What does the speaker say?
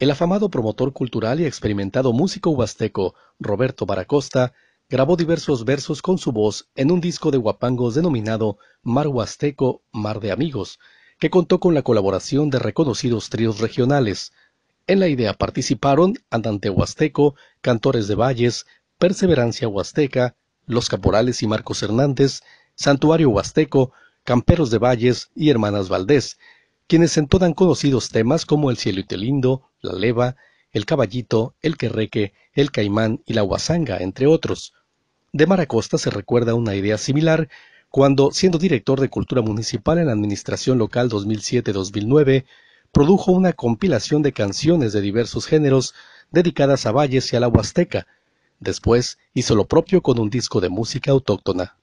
El afamado promotor cultural y experimentado músico huasteco Roberto Baracosta grabó diversos versos con su voz en un disco de guapangos denominado Mar Huasteco, Mar de Amigos, que contó con la colaboración de reconocidos tríos regionales. En la idea participaron Andante Huasteco, Cantores de Valles, Perseverancia Huasteca, Los Caporales y Marcos Hernández, Santuario Huasteco, Camperos de Valles y Hermanas Valdés, quienes entonan conocidos temas como El cielo y te lindo, la leva, el caballito, el querreque, el caimán y la Huazanga, entre otros. De Maracosta se recuerda una idea similar cuando, siendo director de Cultura Municipal en la Administración Local 2007-2009, produjo una compilación de canciones de diversos géneros dedicadas a valles y a la Huasteca. Después hizo lo propio con un disco de música autóctona.